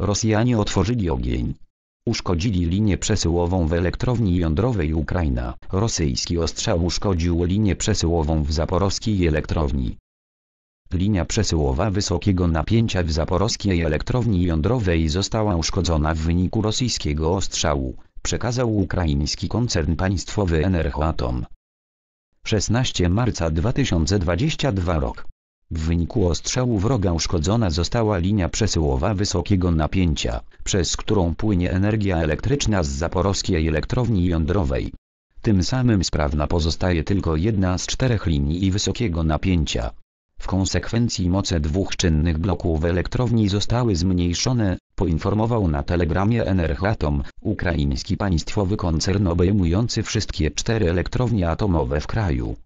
Rosjanie otworzyli ogień. Uszkodzili linię przesyłową w elektrowni jądrowej Ukraina. Rosyjski ostrzał uszkodził linię przesyłową w zaporowskiej elektrowni. Linia przesyłowa wysokiego napięcia w zaporowskiej elektrowni jądrowej została uszkodzona w wyniku rosyjskiego ostrzału, przekazał ukraiński koncern państwowy Enerhoatom. 16 marca 2022 rok w wyniku ostrzału wroga uszkodzona została linia przesyłowa wysokiego napięcia, przez którą płynie energia elektryczna z zaporowskiej elektrowni jądrowej. Tym samym sprawna pozostaje tylko jedna z czterech linii wysokiego napięcia. W konsekwencji moce dwóch czynnych bloków elektrowni zostały zmniejszone, poinformował na telegramie Energatom, ukraiński państwowy koncern obejmujący wszystkie cztery elektrownie atomowe w kraju.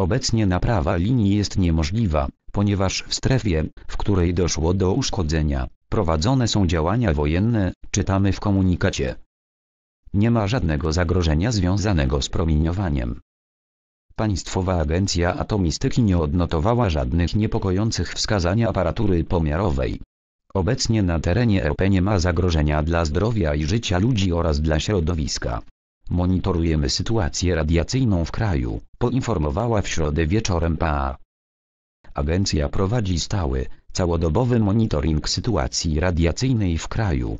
Obecnie naprawa linii jest niemożliwa, ponieważ w strefie, w której doszło do uszkodzenia, prowadzone są działania wojenne, czytamy w komunikacie. Nie ma żadnego zagrożenia związanego z promieniowaniem. Państwowa Agencja Atomistyki nie odnotowała żadnych niepokojących wskazań aparatury pomiarowej. Obecnie na terenie RP e nie ma zagrożenia dla zdrowia i życia ludzi oraz dla środowiska. Monitorujemy sytuację radiacyjną w kraju, poinformowała w środę wieczorem PA. Agencja prowadzi stały, całodobowy monitoring sytuacji radiacyjnej w kraju,